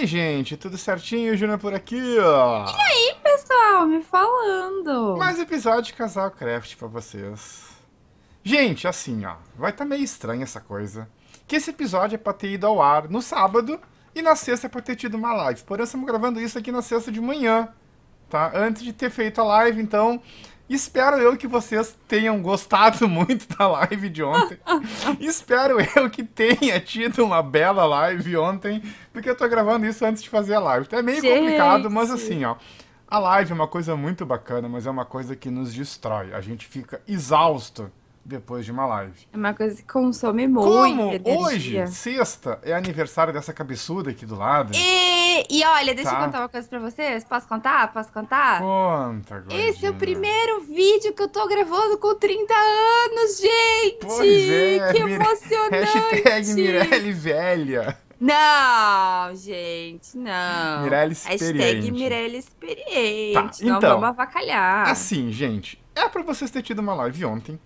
aí, gente? Tudo certinho? Júnior é por aqui, ó. E aí, pessoal? Me falando. Mais episódio de Casal Craft pra vocês. Gente, assim, ó. Vai tá meio estranha essa coisa. Que esse episódio é pra ter ido ao ar no sábado e na sexta é pra ter tido uma live. Porém, estamos gravando isso aqui na sexta de manhã, tá? Antes de ter feito a live, então Espero eu que vocês tenham gostado muito da live de ontem. Espero eu que tenha tido uma bela live ontem, porque eu tô gravando isso antes de fazer a live. Então, é meio Gente. complicado, mas assim, ó. A live é uma coisa muito bacana, mas é uma coisa que nos destrói. A gente fica exausto depois de uma live. É uma coisa que consome muito. Como? É Energia. Hoje, sexta, é aniversário dessa cabeçuda aqui do lado. E, e olha, deixa tá. eu contar uma coisa pra vocês. Posso contar? Posso contar? Conta, agora. Esse é o primeiro vídeo que eu tô gravando com 30 anos, gente! Pois é, que emocionante! Hashtag Mirelle Velha. Não, gente, não. Mirelle Experiente. Hashtag Mirelle Experiente. Tá, então, não vamos avacalhar. Assim, gente, é pra vocês terem tido uma live ontem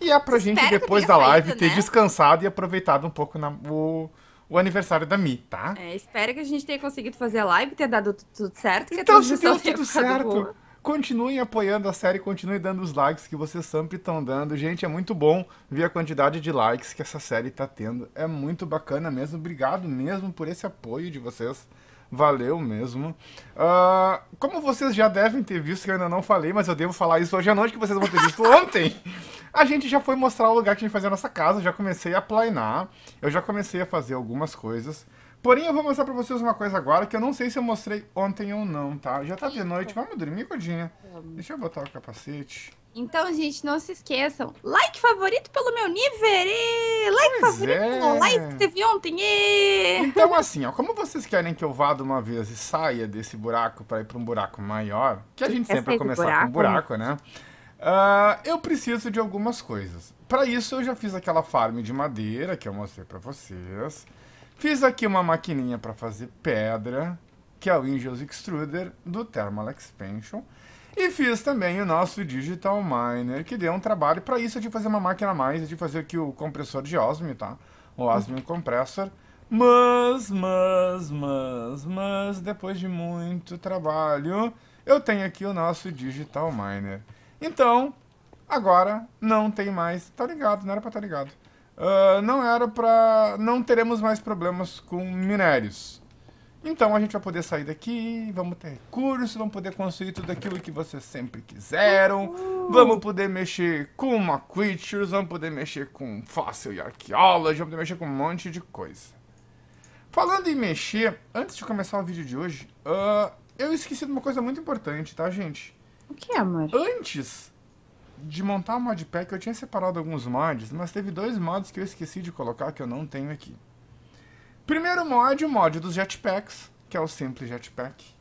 e é pra gente, depois da live, feito, ter né? descansado e aproveitado um pouco na, o, o aniversário da Mi, tá? É, espero que a gente tenha conseguido fazer a live, ter dado tudo certo. Que então, se deu tudo certo, continuem apoiando a série, continuem dando os likes que vocês sempre estão dando. Gente, é muito bom ver a quantidade de likes que essa série tá tendo. É muito bacana mesmo. Obrigado mesmo por esse apoio de vocês. Valeu mesmo. Uh, como vocês já devem ter visto, que eu ainda não falei, mas eu devo falar isso hoje à noite, que vocês vão ter visto ontem. A gente já foi mostrar o lugar que a gente fazia a nossa casa, já comecei a planear, eu já comecei a fazer algumas coisas. Porém, eu vou mostrar pra vocês uma coisa agora que eu não sei se eu mostrei ontem ou não, tá? Já tá de noite, vamos dormir, Godinha? Deixa eu botar o capacete. Então, gente, não se esqueçam. Like favorito pelo meu nível! E... Like pois favorito é. pelo live que teve ontem! E... Então, assim, ó, como vocês querem que eu vá de uma vez e saia desse buraco para ir para um buraco maior, que a gente Quer sempre vai começar buraco, com um buraco, né? né? Ah, eu preciso de algumas coisas. Para isso eu já fiz aquela farm de madeira que eu mostrei para vocês. Fiz aqui uma maquininha para fazer pedra, que é o Angels Extruder do Thermal Expansion. E fiz também o nosso Digital Miner, que deu um trabalho para isso de fazer uma máquina a mais, de fazer aqui o compressor de osmio, tá? O osmium compressor. Mas, mas, mas, mas, depois de muito trabalho, eu tenho aqui o nosso Digital Miner. Então, agora não tem mais. Tá ligado, não era pra estar tá ligado. Uh, não era pra. Não teremos mais problemas com minérios. Então a gente vai poder sair daqui, vamos ter recursos, vamos poder construir tudo aquilo que vocês sempre quiseram, vamos poder mexer com uma creatures, vamos poder mexer com fóssil e vamos poder mexer com um monte de coisa. Falando em mexer, antes de começar o vídeo de hoje, uh, eu esqueci de uma coisa muito importante, tá gente? O que, é, amor? Antes de montar o modpack, eu tinha separado alguns mods, mas teve dois mods que eu esqueci de colocar que eu não tenho aqui. Primeiro mod, o mod dos jetpacks, que é o simples jetpack.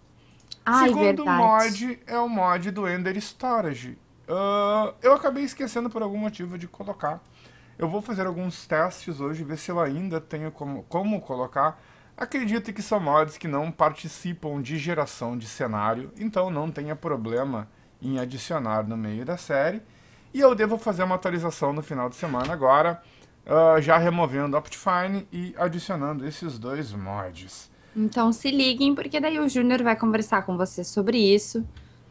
Ai, Segundo mod é o mod do Ender Storage. Uh, eu acabei esquecendo por algum motivo de colocar. Eu vou fazer alguns testes hoje, ver se eu ainda tenho como, como colocar. Acredito que são mods que não participam de geração de cenário, então não tenha problema em adicionar no meio da série. E eu devo fazer uma atualização no final de semana agora, uh, já removendo Optifine e adicionando esses dois mods. Então se liguem, porque daí o Júnior vai conversar com você sobre isso,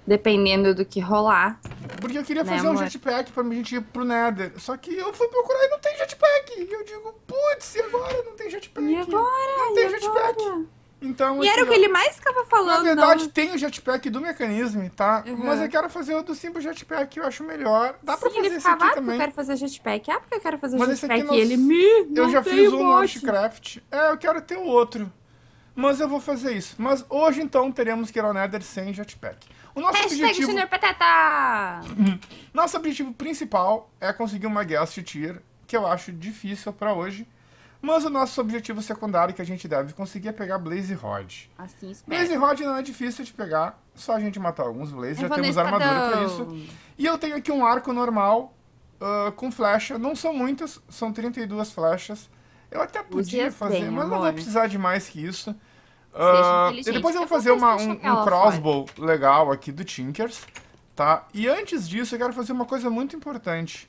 dependendo do que rolar. Porque eu queria né, fazer amor? um jetpack pra gente ir pro Nether, só que eu fui procurar e não tem jetpack. E eu digo, putz, e agora? Não tem jetpack. E agora? Não tem e jetpack. Agora? Então, e era o assim, que ele mais ficava falando. Na verdade, não. tem o jetpack do mecanismo, tá? Uhum. Mas eu quero fazer o do simples jetpack, que eu acho melhor. Dá Sim, pra fazer ele esse aqui ah, também. eu quero fazer jetpack. Ah, porque eu quero fazer Mas jetpack. Nós... ele me. Eu já fiz um no Witchcraft. É, eu quero ter o outro. Mas eu vou fazer isso. Mas hoje, então, teremos que ir ao Nether sem jetpack. O nosso Hashtag objetivo... Junior nosso objetivo principal é conseguir uma guest tier, que eu acho difícil pra hoje. Mas o nosso objetivo secundário que a gente deve conseguir é pegar Blaze Rod. Assim Blaze Rod não é difícil de pegar, só a gente matar alguns Blaze, já temos armadura para isso. E eu tenho aqui um arco normal uh, com flecha, não são muitas, são 32 flechas. Eu até podia fazer, mas amor. não vou precisar de mais que isso. Uh, e depois eu vou fazer uma, um, um crossbow legal aqui do Tinkers, tá? E antes disso, eu quero fazer uma coisa muito importante.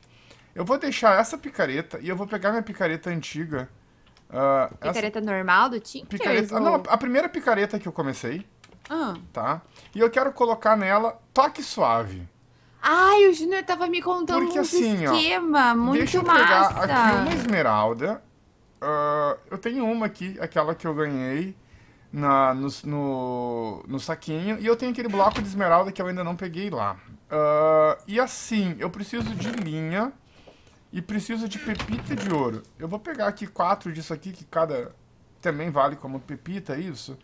Eu vou deixar essa picareta e eu vou pegar minha picareta antiga Uh, picareta essa... normal do time. Picareta... Ou... Não, a primeira picareta que eu comecei. Ah. Tá? E eu quero colocar nela toque suave. Ai, o Júnior tava me contando Porque, um assim, esquema ó, muito deixa eu massa. pegar aqui uma esmeralda. Uh, eu tenho uma aqui, aquela que eu ganhei na, no, no, no, saquinho. E eu tenho aquele bloco de esmeralda que eu ainda não peguei lá. Uh, e assim, eu preciso de linha e preciso de pepita de ouro. Eu vou pegar aqui quatro disso aqui, que cada também vale como pepita, é isso.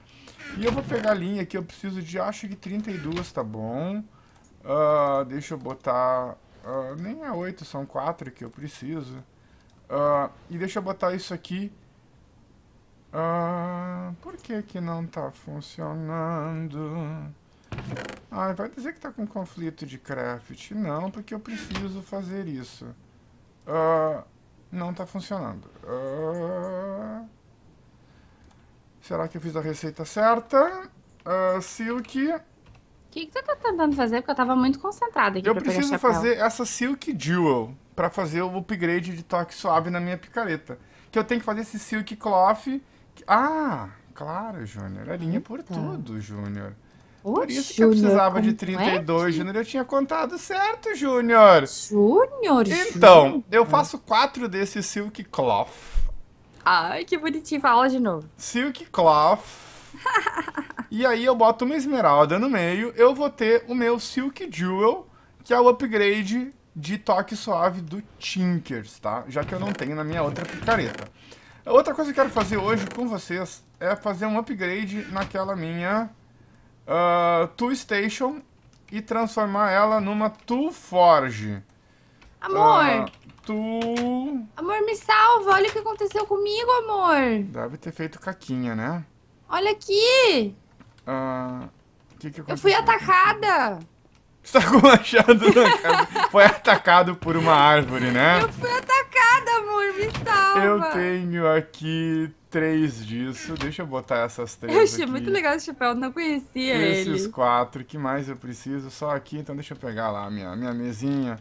E eu vou pegar a linha aqui, eu preciso de, acho que 32, tá bom. Uh, deixa eu botar... Uh, nem é 8, são 4 que eu preciso. Uh, e deixa eu botar isso aqui. por que que não tá funcionando? Ai, vai dizer que tá com conflito de craft. Não, porque eu preciso fazer isso. Uh, não está funcionando. Uh, será que eu fiz a receita certa? Uh, silk. O que, que tu tá tentando fazer? Porque eu estava muito concentrada aqui. Eu preciso fazer essa Silk Jewel para fazer o upgrade de toque suave na minha picareta. Que eu tenho que fazer esse Silk Cloth. Ah, claro, Júnior. É linha por tudo, Júnior. Por isso Junior, que eu precisava de 32, é? Júnior. Eu tinha contado certo, Júnior. Júnior, Então, Junior. eu faço quatro desses Silk Cloth. Ai, que bonitinho. Fala de novo. Silk Cloth. e aí eu boto uma esmeralda no meio. Eu vou ter o meu Silk Jewel, que é o upgrade de toque suave do Tinkers, tá? Já que eu não tenho na minha outra picareta. Outra coisa que eu quero fazer hoje com vocês é fazer um upgrade naquela minha uh, Tool Station e transformar ela numa Tool Forge. Amor! Uh, ah, tu... Amor, me salva! Olha o que aconteceu comigo, amor! Deve ter feito caquinha, né? Olha aqui! Uh, que que eu fui atacada! está com machado na cabeça. Foi atacado por uma árvore, né? Eu fui atacada, amor, me salva. Eu tenho aqui três disso. Deixa eu botar essas três. Eu achei aqui. muito legal esse chapéu, não conhecia Esses ele. Esses quatro, que mais eu preciso? Só aqui, então deixa eu pegar lá a minha, minha mesinha.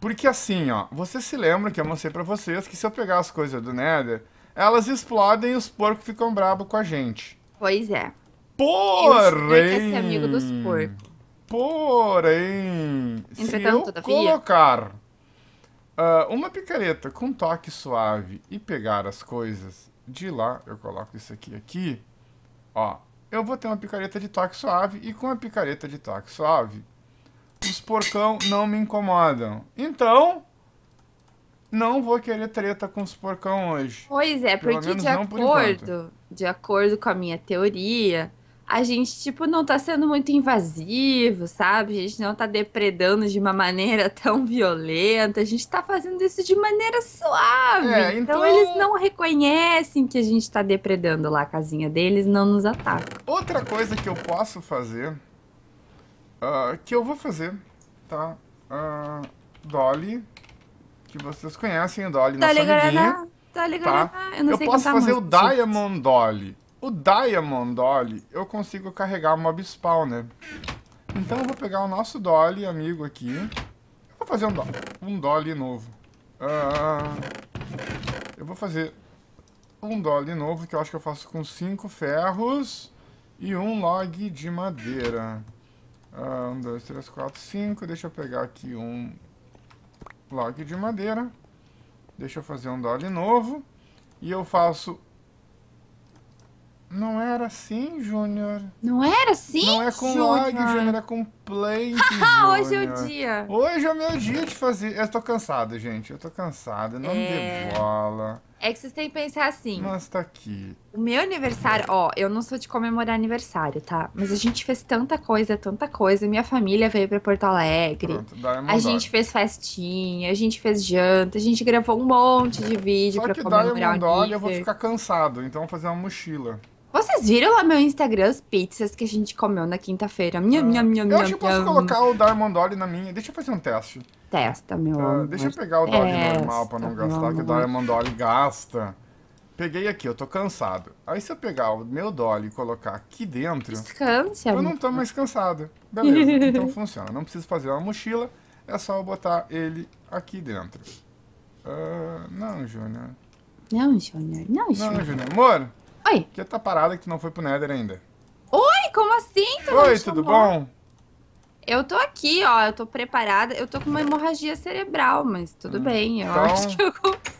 Porque assim, ó, você se lembra que eu mostrei pra vocês que se eu pegar as coisas do Nether, elas explodem e os porcos ficam bravos com a gente. Pois é. Porém! Eu esse amigo dos porcos. Porém, Entretanto, se eu todavia... colocar uh, uma picareta com toque suave e pegar as coisas de lá, eu coloco isso aqui aqui, ó, eu vou ter uma picareta de toque suave e com a picareta de toque suave, os porcão não me incomodam. Então, não vou querer treta com os porcão hoje. Pois é, Pelo porque de acordo, por de acordo com a minha teoria, a gente, tipo, não tá sendo muito invasivo, sabe? A gente não tá depredando de uma maneira tão violenta, a gente tá fazendo isso de maneira suave. É, então... então... eles não reconhecem que a gente tá depredando lá a casinha deles, não nos atacam. Outra coisa que eu posso fazer, uh, que eu vou fazer, tá? Uh, Dolly, que vocês conhecem, Dolly, tá nossa Dolly amiguinha. Guaraná. Dolly tá? Guaraná. Tá? Eu, eu posso fazer o Diamond Dolly o Diamond Dolly, eu consigo carregar Mob Spawner. Né? Então eu vou pegar o nosso Dolly, amigo, aqui. Eu vou fazer um Dolly, um dolly novo. Uh, eu vou fazer um Dolly novo, que eu acho que eu faço com cinco ferros e um log de madeira. Uh, um, dois, três, quatro, cinco. Deixa eu pegar aqui um log de madeira. Deixa eu fazer um Dolly novo. E eu faço não era assim, Júnior. Não era assim, Não é com log, Júnior, é com play. Ah, hoje é o dia. Hoje é o meu dia de fazer. Eu tô cansado, gente. Eu tô cansado. Não é... me dê é. bola. É que vocês têm que pensar assim. Mas tá aqui. O meu aniversário, ó, eu não sou de comemorar aniversário, tá? Mas a gente fez tanta coisa, tanta coisa. Minha família veio pra Porto Alegre. Pronto, dá a gente fez festinha, a gente fez janta, a gente gravou um monte de vídeo Só pra que comemorar Diamond o eu vou ficar cansado, então vou fazer uma mochila. Vocês viram lá meu Instagram as pizzas que a gente comeu na quinta-feira? Minha, minha, ah, minha, minha. Eu acho que eu posso colocar o Diamond Dolly na minha. Deixa eu fazer um teste. Testa, meu ah, amor. Deixa eu pegar o Dolly Testa, normal pra não gastar, que o Diamond Dolly gasta. Peguei aqui, eu tô cansado. Aí se eu pegar o meu Dolly e colocar aqui dentro... Descanse, Eu não tô mais cansado. Beleza, então funciona. Não preciso fazer uma mochila, é só eu botar ele aqui dentro. Uh, não, Júnior. Não, Júnior. Não, Júnior. Não, Júnior. Amor... Oi. Que tá parada que tu não foi pro Nether ainda? Oi, como assim? Tu Oi, tudo bom? Eu tô aqui, ó, eu tô preparada. Eu tô com uma hemorragia cerebral, mas tudo hum, bem. Eu então... acho que eu consigo.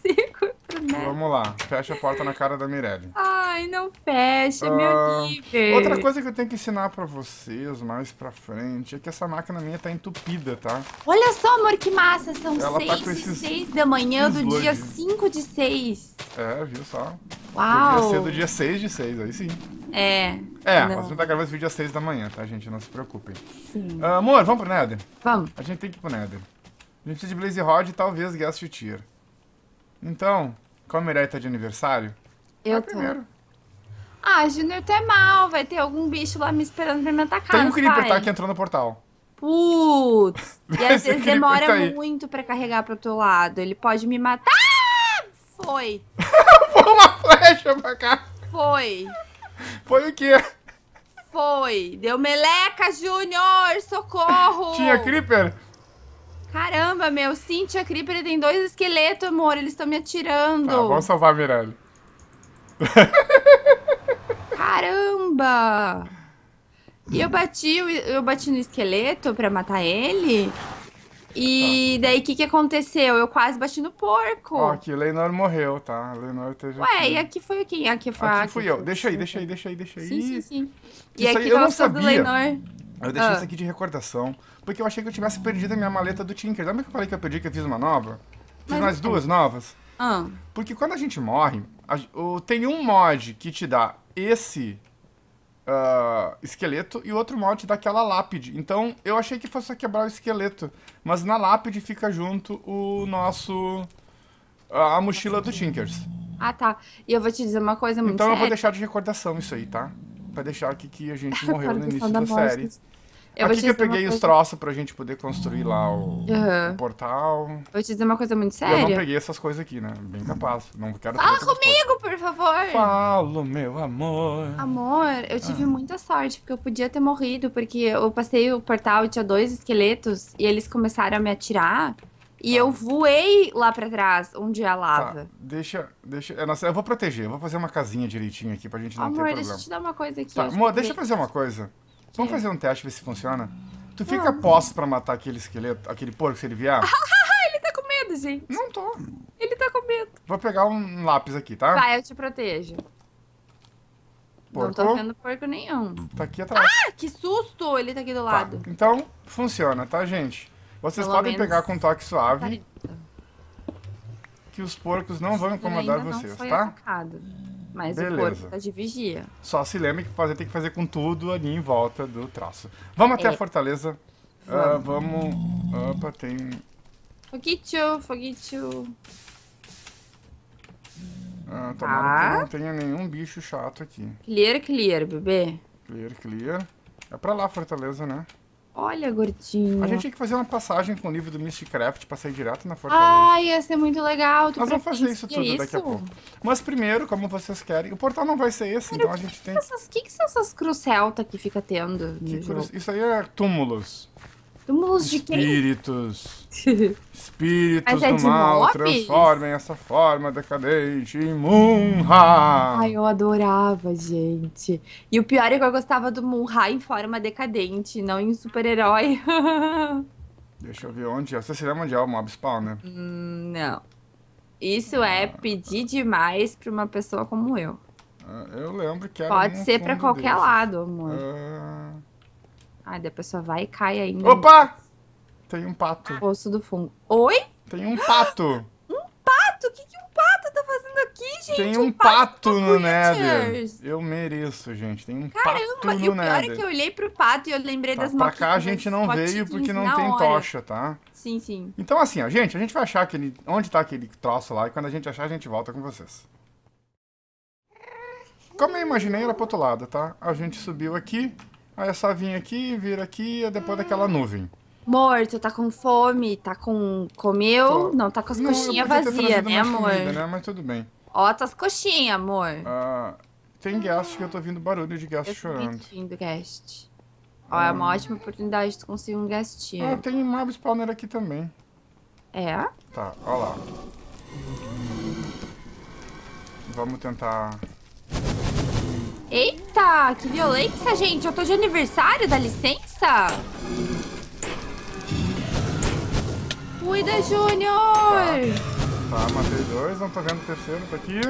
Né? Vamos lá, fecha a porta na cara da Mirelle. Ai, não fecha, uh, meu ah, nível. Outra coisa que eu tenho que ensinar pra vocês mais pra frente é que essa máquina minha tá entupida, tá? Olha só, amor, que massa. São Ela tá seis, tá seis da manhã do slug. dia 5 de 6. É, viu só? Uau. Podia ser do dia 6 de 6, aí sim. É. É, não. a gente tá gravando esse vídeo às 6 da manhã, tá, gente? Não se preocupem. Sim. Uh, amor, vamos pro Nether? Vamos. A gente tem que ir pro Nether. A gente precisa de Blaze Rod e talvez Gas Tier. Então, qual a Mireia tá de aniversário? Eu Vai tô. primeiro. Ah, Junior tá mal. Vai ter algum bicho lá me esperando pra me atacar. Tem um creeper, tá? Que entrou no portal. Putz. E às vezes demora tá muito pra carregar pro teu lado. Ele pode me matar. Foi. Foi uma flecha pra cá. Foi. Foi o quê? Foi. Deu meleca, Junior. Socorro. Tinha creeper? Caramba, meu, Cynthia Creeper tem dois esqueletos, amor. Eles estão me atirando. Tá, vamos salvar a Mirelle. Caramba! E eu bati, eu bati no esqueleto pra matar ele. E tá. daí o que, que aconteceu? Eu quase bati no porco. Ó, aqui, Leinor morreu, tá? Leinor teve. Ué, aqui. e aqui foi quem? Aqui foi aqui. Aqui fui eu. Deixa aí, deixa aí, deixa aí, deixa aí. Sim, sim, sim. Isso e aqui aí, eu é não sabia. do Leinor. Eu deixei ah. isso aqui de recordação, porque eu achei que eu tivesse perdido a minha maleta do Tinker. Lembra que eu falei que eu perdi, que eu fiz uma nova? Fiz Mas mais então. duas novas? Ah. Porque quando a gente morre, a, o, tem um mod que te dá esse uh, esqueleto e outro mod te dá aquela lápide. Então eu achei que fosse quebrar o esqueleto, mas na lápide fica junto o nosso. a mochila do Tinkers. Ah, tá. E eu vou te dizer uma coisa muito Então séria. eu vou deixar de recordação isso aí, tá? Pra deixar aqui que a gente morreu no início da, da série. Eu Aqui que eu peguei coisa... os troços pra gente poder construir lá o, uhum. o portal. Vou te dizer uma coisa muito séria. Eu não peguei essas coisas aqui, né? Bem capaz. Não quero Fala comigo, por favor! Falo, meu amor. Amor, eu tive ah. muita sorte, porque eu podia ter morrido, porque eu passei o portal e tinha dois esqueletos e eles começaram a me atirar. E ah. eu tá. voei lá pra trás, onde é a lava. Tá, deixa, deixa. Eu, vou proteger, eu vou fazer uma casinha direitinho aqui pra gente não amor, ter problema. Amor, deixa eu te dar uma coisa aqui. Tá, amor, deixa eu fazer uma coisa. Vamos é. fazer um teste, ver se funciona? Tu fica hum. posto pra matar aquele esqueleto, aquele porco se ele vier? Ah, ah, ah, ele tá com medo, gente. Não tô. Ele tá com medo. Vou pegar um lápis aqui, tá? Vai, eu te protejo. Porco. Não tô vendo porco nenhum. Tá aqui atrás. Ah, que susto! Ele tá aqui do tá. lado. Tá. Então, funciona, tá, gente? Vocês Pelo podem pegar com toque suave. Que os porcos não vão incomodar vocês, tá? Atacado. Mas Beleza. o corpo tá de vigia. Só se lembre que fazer, tem que fazer com tudo ali em volta do traço. Vamos até é. a fortaleza. Ah, vamos. Uh, vamos... Opa, tem... Foguicho, foguicho. Ah, tomara ah. que não tenha nenhum bicho chato aqui. Clear, clear, bebê. Clear, clear. É pra lá a fortaleza, né? Olha, gordinho. A gente tinha que fazer uma passagem com o livro do Mistcraft pra sair direto na Fortaleza. Ah, ia ser muito legal. Tu Nós vamos fazer isso tudo isso? daqui a pouco. Mas primeiro, como vocês querem, o portal não vai ser esse, Cara, então a gente que tem... O que, que são essas cruz celta que fica tendo? Que Isso aí é túmulos. Túmulos de quem? Espíritos. Espíritos é do mal mobs? transformem essa forma decadente em Munha. Ai, eu adorava, gente. E o pior é que eu gostava do Munha em forma decadente, não em super-herói. Deixa eu ver onde é. seria Mundial, Mob Spawn, né? Hum, não. Isso é ah, tá. pedir demais pra uma pessoa como eu. Ah, eu lembro que era Pode ser para qualquer lado, amor. Ah, ah, daí a pessoa vai e cai ainda. Opa! Tem um pato. Poço do fundo. Oi? Tem um pato. Um pato? O que, que um pato tá fazendo aqui, gente? Tem um, um pato, pato tá no Nether. Eu mereço, gente. Tem um Caramba, pato no Caramba, e o pior é que eu olhei pro pato e eu lembrei tá, das Pra cá a gente não veio porque não tem hora. tocha, tá? Sim, sim. Então assim, ó, gente, a gente vai achar aquele... Onde tá aquele troço lá e quando a gente achar, a gente volta com vocês. Como eu imaginei, era pro outro lado, tá? A gente subiu aqui, Aí essa vinha aqui, vira aqui, e é depois daquela nuvem. Morto, tá com fome, tá com. Comeu? Tô... Não, tá com as coxinhas vazias, né, amor? Comida, né? Mas tudo bem. Ó, tá as coxinhas, amor. Ah, tem guest que eu tô ouvindo barulho de guest chorando. Tô ouvindo guest. Ó, é uma ah. ótima oportunidade de conseguir um guestinho. Ah, tem mob spawner aqui também. É? Tá, ó lá. Vamos tentar Eita, que violência, gente. Eu tô de aniversário, dá licença. Cuida, Júnior. Tá, tá, matei dois. Não tô vendo o terceiro, tá aqui.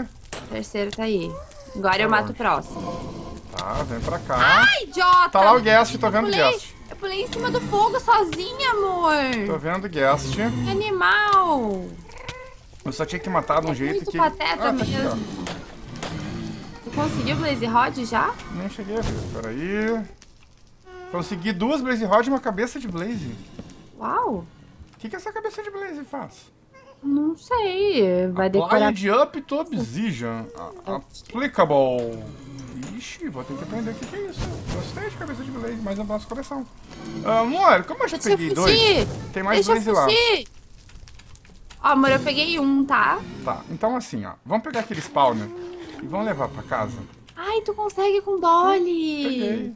terceiro tá aí. Agora tá eu mato o próximo. Tá, vem pra cá. Ai, idiota. Tá lá o guest, tô vendo o guest. Eu pulei em cima do fogo sozinha, amor. Tô vendo o guest. Animal. Eu só tinha que matar de um é jeito que... pateta ah, mesmo. Tá aqui, Conseguiu Blaze Rod já? Nem cheguei a ver, peraí. Consegui duas Blaze Rod e uma cabeça de Blaze. Uau! O que, que essa cabeça de Blaze faz? Não sei, vai Applied decorar... de Up to Obsidian. Applicable. Ixi, vou ter que aprender o que, que é isso. Gostei de cabeça de Blaze, mas não faço coleção. Ah, amor, como eu já Deixa peguei eu dois, tem mais Deixa Blaze lá. Ó, amor, eu peguei um, tá? Tá, então assim, ó. Vamos pegar aquele spawner e vamos levar pra casa? Ai, tu consegue com Dolly!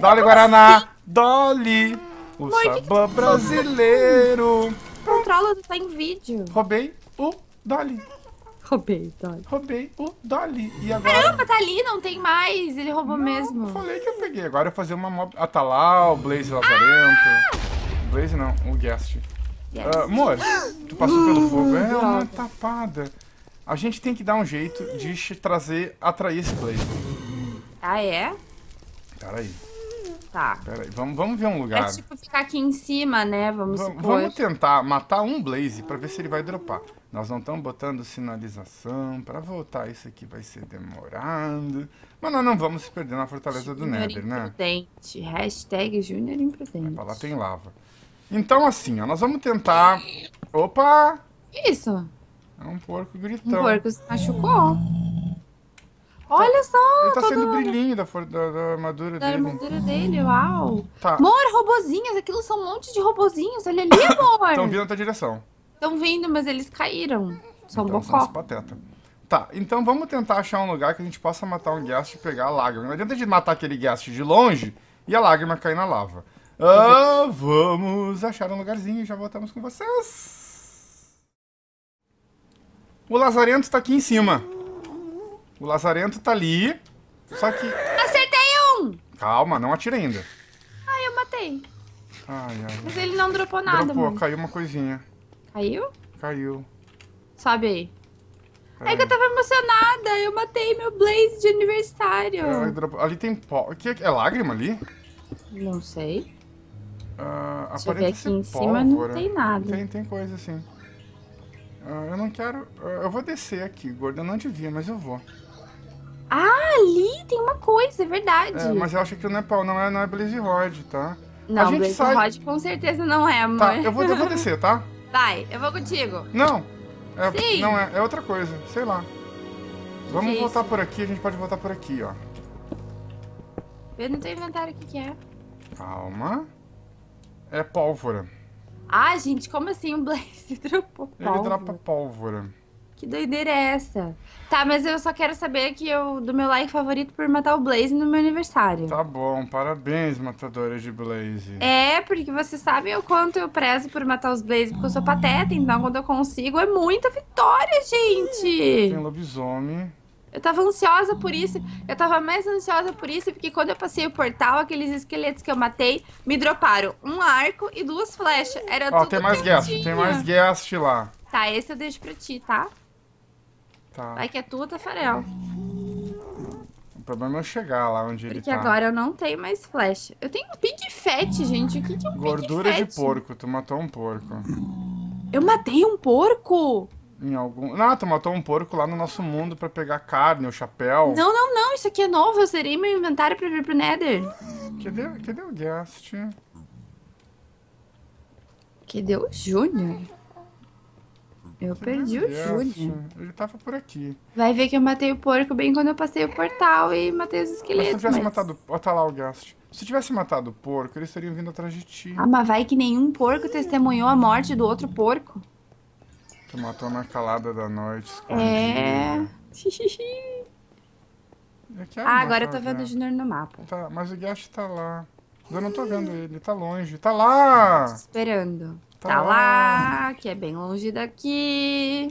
Dolly Guaraná! Assim? Dolly! O Mãe, que brasileiro! Controla, tu tá em vídeo. Roubei o Dolly. Roubei, Dolly. Roubei o Dolly. E agora... Caramba, tá ali, não tem mais. Ele roubou não, mesmo. Eu falei que eu peguei. Agora eu vou fazer uma mob. Ah, tá lá, o Blaze Lazarento. Ah! Blaze não, o Guest. Yes. Uh, ah, amor, tu passou pelo hum. fogo. É uma tapada. A gente tem que dar um jeito de trazer, atrair esse player. Ah, é? Peraí. Tá. Peraí, vamos, vamos ver um lugar. É tipo ficar aqui em cima, né? Vamos, vamos, vamos tentar matar um Blaze pra ver se ele vai dropar. Nós não estamos botando sinalização pra voltar. Isso aqui vai ser demorado. Mas nós não vamos se perder na fortaleza Junior do Nether, né? imprudente. né? Hashtag Junior Imprudente. Pra lá tem lava. Então, assim, ó, nós vamos tentar... Opa! Que isso? É um porco gritando. Um porco se machucou. Olha só! Ele tá todo... Tá sendo brilhinho da, da, da armadura da dele. Da armadura dele, uau! Tá. Amor, robozinhos! Aquilo são um monte de robozinhos. Olha ali, amor! Estão vindo na tua direção. Estão vindo, mas eles caíram. São então, bocó. São pateta. Tá, então vamos tentar achar um lugar que a gente possa matar um guest e pegar a lágrima. Não adianta de matar aquele guest de longe e a lágrima cair na lava. Ah, vamos achar um lugarzinho e já voltamos com vocês. O lazarento está aqui em cima. O lazarento está ali. Só que... Acertei um! Calma, não atira ainda. Ai, eu matei. Ai, ai. Mas ele não dropou nada, dropou, mano. caiu uma coisinha. Caiu? Caiu. Sabe aí. É. é que eu tava emocionada. Eu matei meu Blaze de aniversário. É, ali tem pó. É, é lágrima ali? Não sei. Uh, Deixa eu ver aqui em cima, não tem nada. Tem, tem coisa assim. Ah, eu não quero. Eu vou descer aqui, gorda. Eu não devia, mas eu vou. Ah, ali tem uma coisa, é verdade. É, mas eu acho que o Nepal é não é, não é Blaze Rod, tá? Não, a gente Blaze Rod com certeza não é, mãe Tá, eu vou, eu vou descer, tá? Vai, eu vou contigo. Não! É, Sim. Não, é, é outra coisa, sei lá. Vamos voltar por aqui, a gente pode voltar por aqui, ó. Eu não tenho inventário o que, que é. Calma. É pólvora. Ah, gente, como assim o Blaze dropou pólvora? Ele dropa pólvora. Que doideira é essa? Tá, mas eu só quero saber que eu do meu like favorito por matar o Blaze no meu aniversário. Tá bom, parabéns, matadores de Blaze. É, porque vocês sabem o quanto eu prezo por matar os Blaze, porque eu sou pateta, então quando eu consigo é muita vitória, gente. Tem lobisomem. Eu tava ansiosa por isso. Eu tava mais ansiosa por isso, porque quando eu passei o portal, aqueles esqueletos que eu matei me droparam um arco e duas flechas. Era Ó, tudo tem mais guest, tem mais guest lá. Tá, esse eu deixo pra ti, tá? Tá. Vai que é tua, Tafarel. O problema é eu chegar lá onde porque ele tá. Porque agora eu não tenho mais flecha. Eu tenho um pig fat, gente. O que, que é um Gordura pig fat? Gordura de porco. Tu matou um porco. Eu matei um porco? Em algum. Ah, tu matou um porco lá no nosso mundo para pegar carne, o chapéu. Não, não, não, isso aqui é novo. Eu zerei meu inventário para vir pro Nether. Cadê, cadê o guest? Cadê o Júnior? Eu perdi o Júnior. Ele tava por aqui. Vai ver que eu matei o porco bem quando eu passei o portal e matei os esqueletos. Mas se tivesse mas... matado. Ó, tá lá o guest. Se tivesse matado o porco, eles teriam vindo atrás de ti. Ah, mas vai que nenhum porco testemunhou a morte do outro porco. Que matou na calada da noite. É. ah, agora eu tô vendo o Junior no mapa. Tá, mas o Gash tá lá. Eu não tô vendo ele, tá longe. Tá lá! Tô esperando. Tá, tá lá. lá, que é bem longe daqui.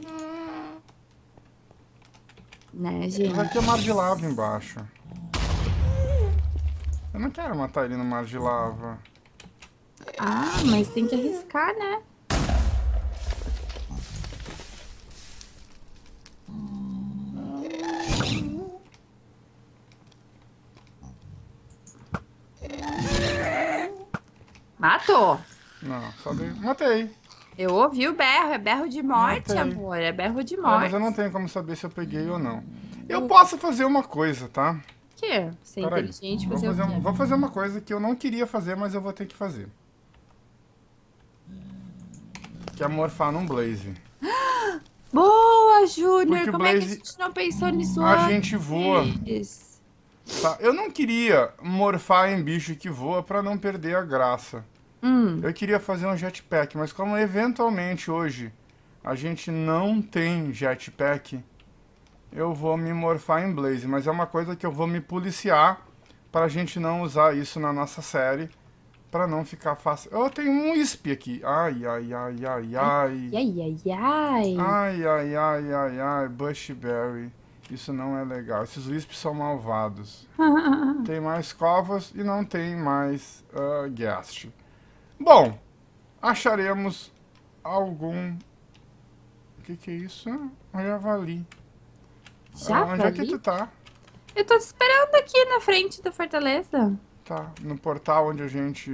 Né, gente? Aqui vai é ter mar de lava embaixo. Eu não quero matar ele no mar de lava. Ah, mas tem que arriscar, né? Matou. Não, só bem. matei. Eu ouvi o berro, é berro de morte, matei. amor, é berro de morte. É, mas eu não tenho como saber se eu peguei ou não. Eu posso fazer uma coisa, tá? Que? Ser Pera inteligente, fazer, vou fazer, um, vou fazer uma coisa que eu não queria fazer, mas eu vou ter que fazer. Que é morfar num blaze. Boa, Júnior! Como blaze... é que a gente não pensou nisso A gente voa. Tá? Eu não queria morfar em bicho que voa pra não perder a graça. Hum. Eu queria fazer um jetpack, mas como eventualmente hoje a gente não tem jetpack, eu vou me morfar em Blaze. Mas é uma coisa que eu vou me policiar para a gente não usar isso na nossa série. Para não ficar fácil. Eu oh, tenho um ISP aqui. Ai, ai, ai, ai, ai. Ai, ai, ai. Ai, ai, ai, ai, ai. Bushberry. Isso não é legal. Esses wisps são malvados. tem mais covas e não tem mais uh, ah, guest. Bom, acharemos algum... O que, que é isso? Um javali. Javali? Ah, onde é que tu tá? Eu tô te esperando aqui na frente da fortaleza. Tá, no portal onde a gente...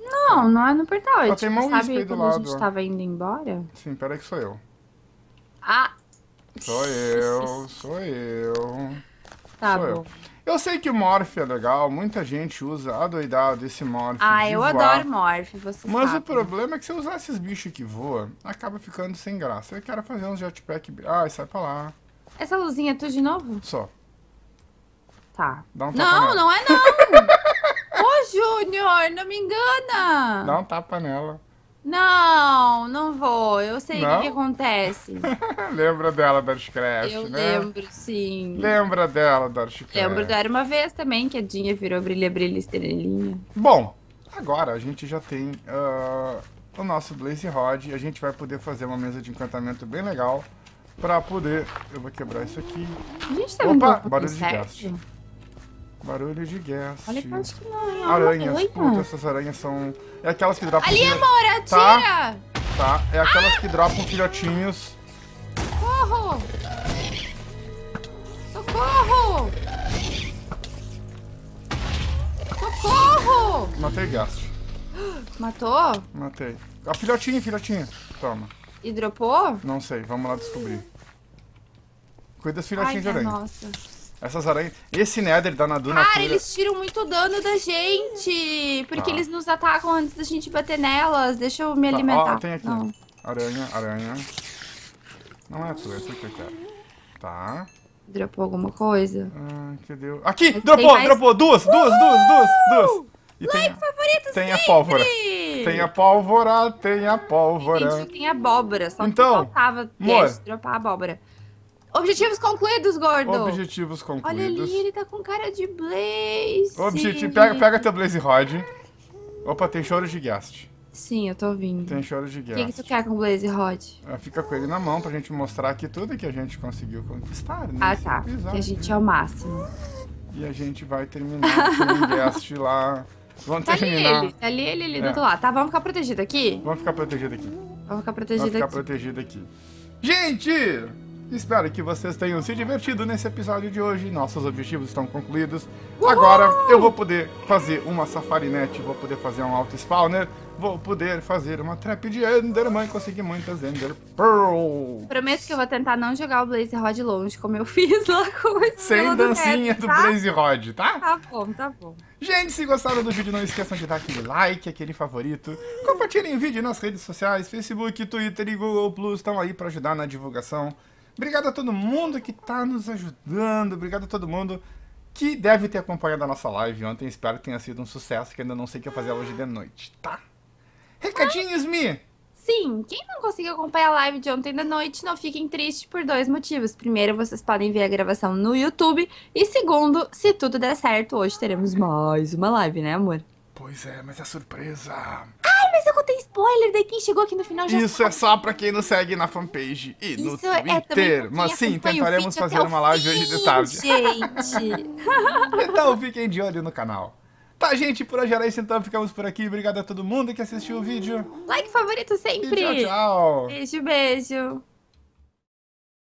Não, não é no portal. Ah, é, tipo, sabe quando lado, a gente ó. tava indo embora? Sim, peraí que sou eu. Ah! Sou eu, sou eu. Tá sou bom. Eu. Eu sei que Morph é legal, muita gente usa adoidado esse Morph. Ah, eu voar, adoro Morph, você Mas sabe. o problema é que se eu usar esses bichos que voam, acaba ficando sem graça. Eu quero fazer um jetpack. Ai, sai pra lá. Essa luzinha é tu de novo? Só. Tá. Um não, não é não! Ô, Júnior, não me engana! Dá um tapa nela. Não, não vou. Eu sei o que, acontece. Lembra dela, da scratch? Eu né? lembro, sim. Lembra dela, da scratch? Lembro da Era Uma Vez também, que a Dinha virou brilha, brilha, estrelinha. Bom, agora a gente já tem ah, o nosso Blaze Rod. A gente vai poder fazer uma mesa de encantamento bem legal pra poder... Eu vou quebrar isso aqui. A gente tá um pouco barulho de incerto. gasto. Barulho de guerra. Olha quantos que não, Aranhas. Puta, essas aranhas são... É aquelas que dropam... Ali, filho... amor, atira! É tá, tá. É aquelas ah! que dropam filhotinhos. Socorro! Socorro! Socorro! Matei gasto. Matou? Matei. A filhotinha, filhotinha. Toma. E dropou? Não sei, vamos lá descobrir. Cuida das filhotinhas de aranha. nossa. Essas aranhas. Esse Nether na Nadu Cara, eles tiram muito dano da gente. Porque ah. eles nos atacam antes da gente bater nelas. Deixa eu me tá, alimentar. Oh, tem aqui. Não. Né? Aranha, aranha. Não é tu, é tu que eu quero. Tá. Dropou alguma coisa? Ah, que deu. Aqui! Mas dropou, mais... dropou! Duas, duas, duas, duas, duas! E like tem, favorito tem sempre. a pólvora. Tem a pólvora, tem a pólvora. Entendi, tem abóbora, só então, que faltava amor, dropar abóbora. Objetivos concluídos, gordo. Objetivos concluídos. Olha ali, ele tá com cara de Blaze. Objetivo, pega, pega teu Blaze Rod. Opa, tem choro de guest. Sim, eu tô ouvindo. Tem choro de guest. O que, que tu quer com o Blaze Rod? Ah, fica com ele na mão pra gente mostrar aqui tudo que a gente conseguiu conquistar, né? Ah, é tá. Episódio. Que a gente é o máximo. E a gente vai terminar com o guest lá. Vamos tá terminar. Ali ele, tá ali ele, ele é. do outro lado. Tá, vamos ficar protegido aqui? Vamos ficar protegido aqui. Vamos ficar protegido aqui. Vamos ficar protegido aqui. Gente! Espero que vocês tenham se divertido nesse episódio de hoje. Nossos objetivos estão concluídos. Uhul! Agora eu vou poder fazer uma safarinete, vou poder fazer um auto-spawner, vou poder fazer uma trap de Enderman e conseguir muitas Ender Pearls. Prometo que eu vou tentar não jogar o Blaze Rod longe, como eu fiz lá com o Sem dancinha do, tá? do Blaze Rod, tá? Tá bom, tá bom. Gente, se gostaram do vídeo, não esqueçam de dar aquele like, aquele favorito. Compartilhem o vídeo nas redes sociais, Facebook, Twitter e Google Plus estão aí para ajudar na divulgação Obrigado a todo mundo que está nos ajudando. Obrigado a todo mundo que deve ter acompanhado a nossa live ontem. Espero que tenha sido um sucesso, que ainda não sei o que fazer hoje de noite, tá? Recadinhos, Mi! Sim, quem não conseguiu acompanhar a live de ontem da noite, não fiquem tristes por dois motivos. Primeiro, vocês podem ver a gravação no YouTube. E segundo, se tudo der certo, hoje teremos mais uma live, né, amor? Pois é, mas é surpresa. Ah! eu spoiler, daí quem chegou aqui no final já Isso é sabe. é só pra quem nos segue na fanpage e Isso no é, é, Twitter. É Mas sim, tentaremos fazer uma live fim, hoje de tarde. Gente! então fiquem de olho no canal. Tá, gente, por hoje era isso, então ficamos por aqui. Obrigado a todo mundo que assistiu o vídeo. Like favorito sempre! E tchau, tchau! Beijo, beijo!